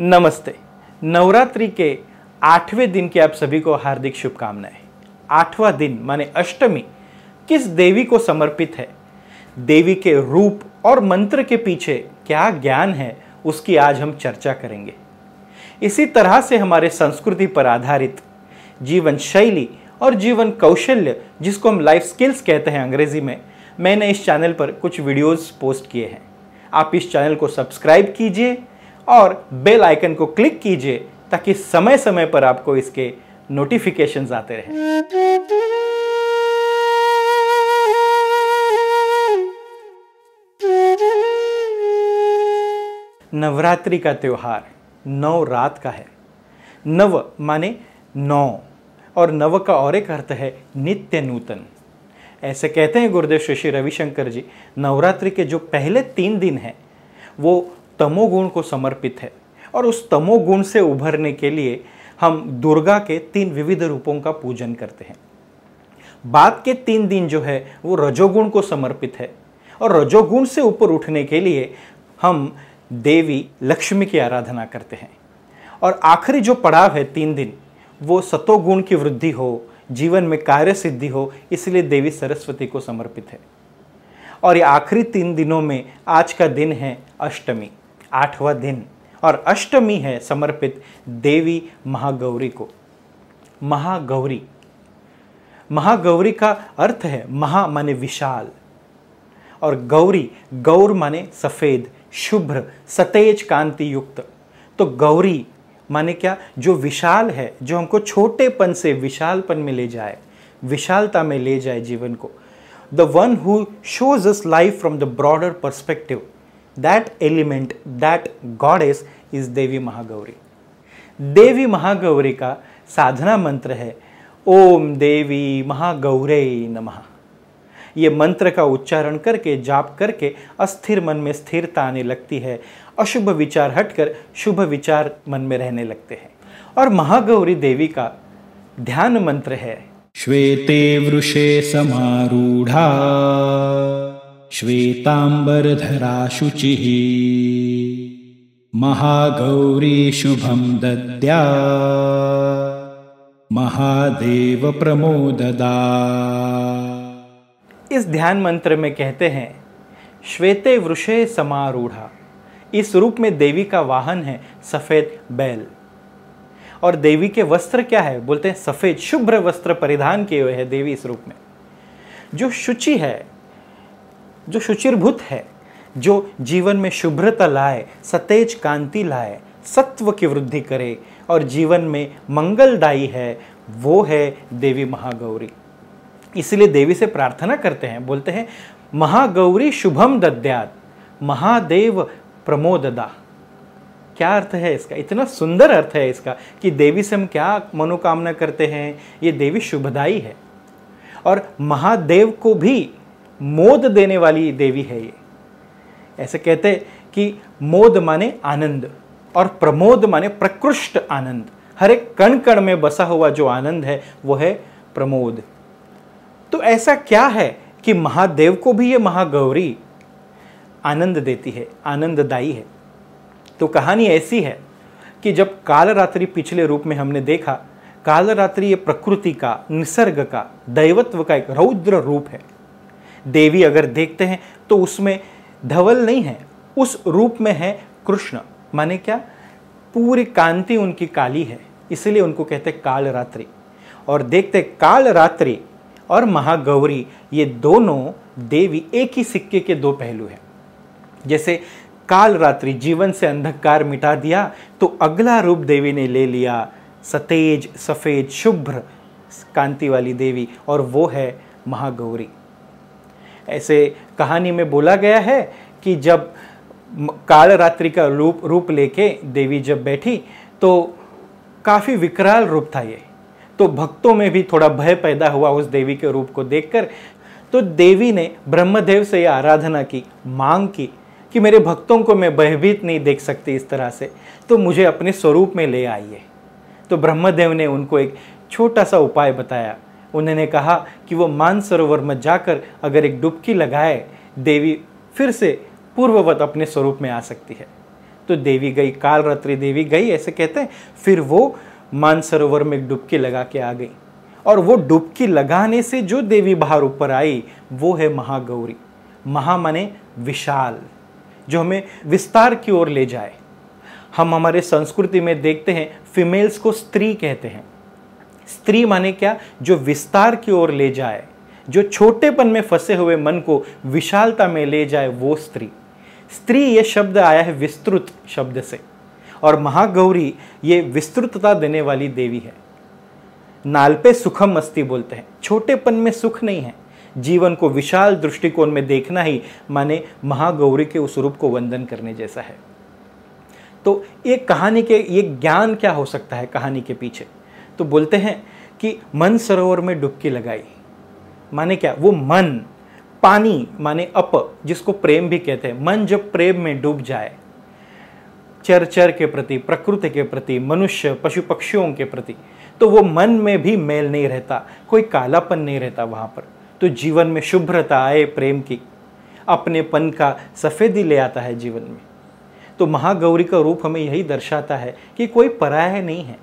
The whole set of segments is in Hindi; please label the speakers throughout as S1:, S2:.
S1: नमस्ते नवरात्रि के आठवें दिन की आप सभी को हार्दिक शुभकामनाएं आठवां दिन माने अष्टमी किस देवी को समर्पित है देवी के रूप और मंत्र के पीछे क्या ज्ञान है उसकी आज हम चर्चा करेंगे इसी तरह से हमारे संस्कृति पर आधारित जीवन शैली और जीवन कौशल्य जिसको हम लाइफ स्किल्स कहते हैं अंग्रेजी में मैंने इस चैनल पर कुछ वीडियोस पोस्ट किए हैं आप इस चैनल को सब्सक्राइब कीजिए और बेल आइकन को क्लिक कीजिए ताकि समय समय पर आपको इसके नोटिफिकेशन आते रहे नवरात्रि का त्यौहार नौ रात का है नव माने नौ और नव का और एक अर्थ है नित्य नूतन ऐसे कहते हैं गुरुदेव श्री श्री रविशंकर जी नवरात्रि के जो पहले तीन दिन हैं वो तमोगुण को समर्पित है और उस तमोगुण से उभरने के लिए हम दुर्गा के तीन विविध रूपों का पूजन करते हैं बाद के तीन दिन जो है वो रजोगुण को समर्पित है और रजोगुण से ऊपर उठने के लिए हम देवी लक्ष्मी की आराधना करते हैं और आखिरी जो पड़ाव है तीन दिन वो सतोगुण की वृद्धि हो जीवन में कार्य सिद्धि हो इसलिए देवी सरस्वती को समर्पित है और ये आखिरी तीन दिनों में आज का दिन है अष्टमी आठवां दिन और अष्टमी है समर्पित देवी महागौरी को महागौरी महागौरी का अर्थ है महा माने विशाल और गौरी गौर माने सफ़ेद शुभ्र सतेज कांति युक्त तो गौरी माने क्या जो विशाल है जो हमको छोटेपन से विशालपन में ले जाए विशालता में ले जाए जीवन को the one who shows is life from the broader perspective that element, that goddess is Devi Mahagauri. Devi Mahagauri का साधना मंत्र है ओम देवी महागौरे namaha ये मंत्र का उच्चारण करके जाप करके अस्थिर मन में स्थिरता आने लगती है अशुभ विचार हटकर शुभ विचार मन में रहने लगते हैं और महागौरी देवी का ध्यान मंत्र है श्वेते वृषे समारूढ़ा श्वेताम्बरधरा शुचिः महागौरी शुभं दद्या महादेव प्रमोददा इस ध्यान मंत्र में कहते हैं श्वेते वृषे समारूढ़ा इस रूप में देवी का वाहन है सफ़ेद बैल और देवी के वस्त्र क्या है बोलते हैं सफ़ेद शुभ्र वस्त्र परिधान किए हुए है देवी इस रूप में जो शुचि है जो शुचिर्भूत है जो जीवन में शुभ्रता लाए सतेज कांति लाए सत्व की वृद्धि करे और जीवन में मंगलदायी है वो है देवी महागौरी इसलिए देवी से प्रार्थना करते हैं बोलते हैं महागौरी शुभम दद्यात महादेव प्रमोददा क्या अर्थ है इसका इतना सुंदर अर्थ है इसका कि देवी से हम क्या मनोकामना करते हैं ये देवी शुभदायी है और महादेव को भी मोद देने वाली देवी है ये ऐसे कहते कि मोद माने आनंद और प्रमोद माने प्रकृष्ट आनंद हर एक कण कण में बसा हुआ जो आनंद है वो है प्रमोद तो ऐसा क्या है कि महादेव को भी ये महागौरी आनंद देती है आनंददायी है तो कहानी ऐसी है कि जब कालरात्रि पिछले रूप में हमने देखा कालरात्रि ये प्रकृति का निसर्ग का दैवत्व का एक रौद्र रूप है देवी अगर देखते हैं तो उसमें धवल नहीं है उस रूप में है कृष्ण माने क्या पूरी कांति उनकी काली है इसलिए उनको कहते हैं काल रात्रि और देखते काल रात्रि और महागौरी ये दोनों देवी एक ही सिक्के के दो पहलू हैं जैसे काल रात्रि जीवन से अंधकार मिटा दिया तो अगला रूप देवी ने ले लिया सतेज सफ़ेद शुभ्र कांति वाली देवी और वो है महागौरी ऐसे कहानी में बोला गया है कि जब काल रात्रि का रूप रूप लेके देवी जब बैठी तो काफ़ी विकराल रूप था ये तो भक्तों में भी थोड़ा भय पैदा हुआ उस देवी के रूप को देखकर तो देवी ने ब्रह्मदेव से यह आराधना की मांग की कि मेरे भक्तों को मैं भयभीत नहीं देख सकती इस तरह से तो मुझे अपने स्वरूप में ले आइए तो ब्रह्मदेव ने उनको एक छोटा सा उपाय बताया उन्होंने कहा कि वो मानसरोवर में जाकर अगर एक डुबकी लगाए देवी फिर से पूर्ववत अपने स्वरूप में आ सकती है तो देवी गई कालरात्रि देवी गई ऐसे कहते हैं फिर वो मानसरोवर में एक डुबकी लगा के आ गई और वो डुबकी लगाने से जो देवी बाहर ऊपर आई वो है महागौरी महा माने विशाल जो हमें विस्तार की ओर ले जाए हम हमारे संस्कृति में देखते हैं फीमेल्स को स्त्री कहते हैं स्त्री माने क्या जो विस्तार की ओर ले जाए जो छोटेपन में फंसे हुए मन को विशालता में ले जाए वो स्त्री स्त्री ये शब्द आया है विस्तृत शब्द से और महागौरी ये विस्तृतता देने वाली देवी है नालपे सुखम मस्ती बोलते हैं छोटेपन में सुख नहीं है जीवन को विशाल दृष्टिकोण में देखना ही माने महागौरी के उस रूप को वंदन करने जैसा है तो ये कहानी के ये ज्ञान क्या हो सकता है कहानी के पीछे तो बोलते हैं कि मन सरोवर में डुबकी लगाई माने क्या वो मन पानी माने अप जिसको प्रेम भी कहते हैं मन जब प्रेम में डूब जाए चर चर के प्रति प्रकृति के प्रति मनुष्य पशु पक्षियों के प्रति तो वो मन में भी मेल नहीं रहता कोई कालापन नहीं रहता वहाँ पर तो जीवन में शुभ्रता आए प्रेम की अपनेपन का सफ़ेदी ले आता है जीवन में तो महागौरी का रूप हमें यही दर्शाता है कि कोई पराया नहीं है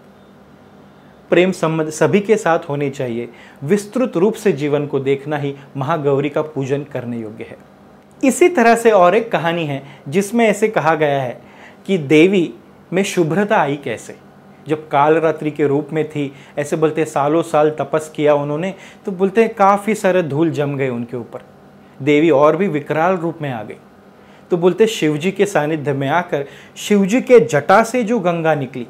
S1: प्रेम संबंध सभी के साथ होने चाहिए विस्तृत रूप से जीवन को देखना ही महागौरी का पूजन करने योग्य है इसी तरह से और एक कहानी है जिसमें ऐसे कहा गया है कि देवी में शुभ्रता आई कैसे जब कालरात्रि के रूप में थी ऐसे बोलते सालों साल तपस किया उन्होंने तो बोलते हैं काफ़ी सारे धूल जम गए उनके ऊपर देवी और भी विकराल रूप में आ गई तो बोलते शिवजी के सानिध्य में आकर शिवजी के जटा से जो गंगा निकली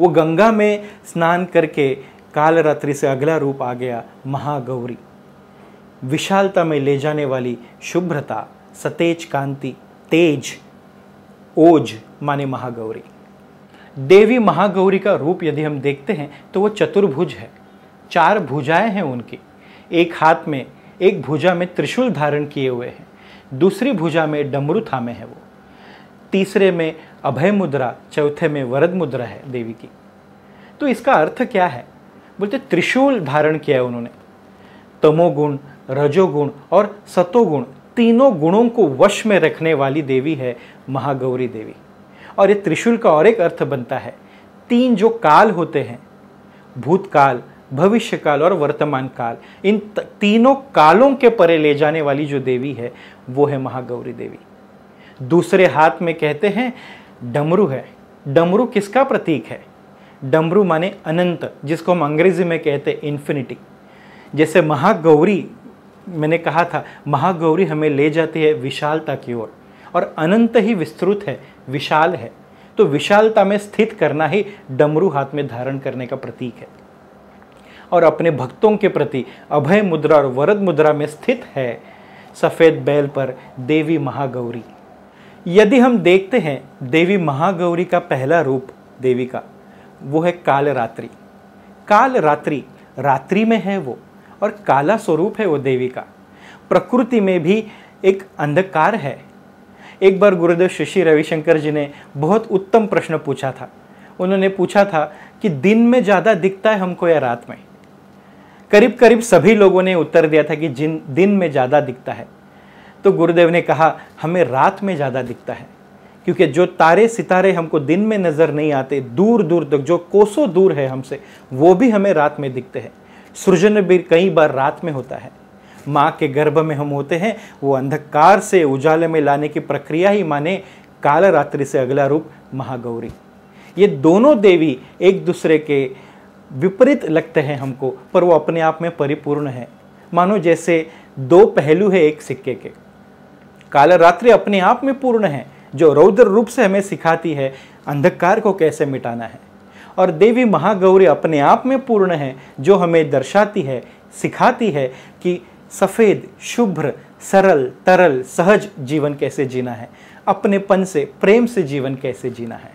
S1: वो गंगा में स्नान करके काल रात्रि से अगला रूप आ गया महागौरी विशालता में ले जाने वाली शुभ्रता सतेज कांति तेज ओज माने महागौरी देवी महागौरी का रूप यदि हम देखते हैं तो वो चतुर्भुज है चार भुजाएं हैं उनकी एक हाथ में एक भुजा में त्रिशूल धारण किए हुए हैं दूसरी भुजा में डमरू थामे हैं वो तीसरे में अभय मुद्रा चौथे में वरद मुद्रा है देवी की तो इसका अर्थ क्या है बोलते त्रिशूल धारण किया है उन्होंने तमोगुण रजोगुण और सतोगुण तीनों गुणों को वश में रखने वाली देवी है महागौरी देवी और ये त्रिशूल का और एक अर्थ बनता है तीन जो काल होते हैं भूतकाल भविष्यकाल और वर्तमान काल इन तीनों कालों के परे ले जाने वाली जो देवी है वो है महागौरी देवी दूसरे हाथ में कहते हैं डमरू है डमरू किसका प्रतीक है डमरू माने अनंत जिसको हम अंग्रेजी में कहते हैं इन्फिनिटी जैसे महागौरी मैंने कहा था महागौरी हमें ले जाती है विशालता की ओर और, और अनंत ही विस्तृत है विशाल है तो विशालता में स्थित करना ही डमरू हाथ में धारण करने का प्रतीक है और अपने भक्तों के प्रति अभय मुद्रा और वरद मुद्रा में स्थित है सफ़ेद बैल पर देवी महागौरी यदि हम देखते हैं देवी महागौरी का पहला रूप देवी का वो है कालरात्रि कालरात्रि रात्रि में है वो और काला स्वरूप है वो देवी का प्रकृति में भी एक अंधकार है एक बार गुरुदेव शशि रविशंकर जी ने बहुत उत्तम प्रश्न पूछा था उन्होंने पूछा था कि दिन में ज़्यादा दिखता है हमको या रात में करीब करीब सभी लोगों ने उत्तर दिया था कि जिन दिन में ज़्यादा दिखता है तो गुरुदेव ने कहा हमें रात में ज़्यादा दिखता है क्योंकि जो तारे सितारे हमको दिन में नज़र नहीं आते दूर दूर तक जो कोसों दूर है हमसे वो भी हमें रात में दिखते हैं सृजन भी कई बार रात में होता है माँ के गर्भ में हम होते हैं वो अंधकार से उजाले में लाने की प्रक्रिया ही माने काल रात्रि से अगला रूप महागौरी ये दोनों देवी एक दूसरे के विपरीत लगते हैं हमको पर वो अपने आप में परिपूर्ण है मानो जैसे दो पहलू है एक सिक्के के काल रात्रि अपने आप में पूर्ण है जो रौद्र रूप से हमें सिखाती है अंधकार को कैसे मिटाना है और देवी महागौरी अपने आप में पूर्ण है जो हमें दर्शाती है सिखाती है कि सफ़ेद शुभ्र सरल तरल सहज जीवन कैसे जीना है अपनेपन से प्रेम से जीवन कैसे जीना है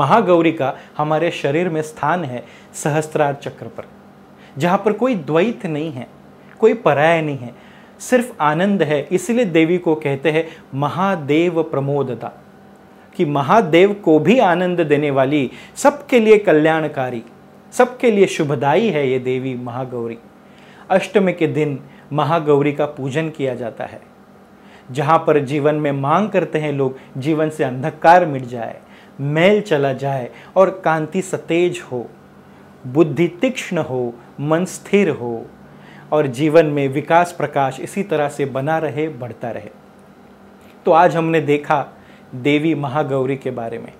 S1: महागौरी का हमारे शरीर में स्थान है सहस्त्रार चक्र पर जहाँ पर कोई द्वैत नहीं है कोई पराय नहीं है सिर्फ आनंद है इसलिए देवी को कहते हैं महादेव प्रमोदता कि महादेव को भी आनंद देने वाली सबके लिए कल्याणकारी सबके लिए शुभदायी है ये देवी महागौरी अष्टमी के दिन महागौरी का पूजन किया जाता है जहाँ पर जीवन में मांग करते हैं लोग जीवन से अंधकार मिट जाए मैल चला जाए और कांति सतेज हो बुद्धि तीक्ष्ण हो मन स्थिर हो और जीवन में विकास प्रकाश इसी तरह से बना रहे बढ़ता रहे तो आज हमने देखा देवी महागौरी के बारे में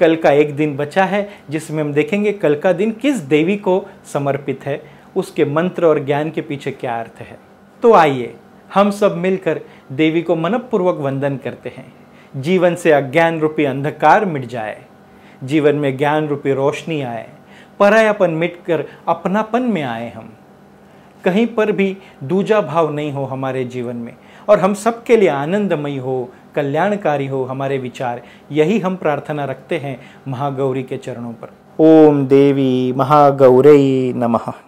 S1: कल का एक दिन बचा है जिसमें हम देखेंगे कल का दिन किस देवी को समर्पित है उसके मंत्र और ज्ञान के पीछे क्या अर्थ है तो आइए हम सब मिलकर देवी को मनपूर्वक वंदन करते हैं जीवन से अज्ञान रूपी अंधकार मिट जाए जीवन में ज्ञान रूपी रोशनी आए परायापन मिटकर अपनापन में आए हम कहीं पर भी दूजा भाव नहीं हो हमारे जीवन में और हम सबके लिए आनंदमय हो कल्याणकारी हो हमारे विचार यही हम प्रार्थना रखते हैं महागौरी के चरणों पर ओम देवी महागौरई नमः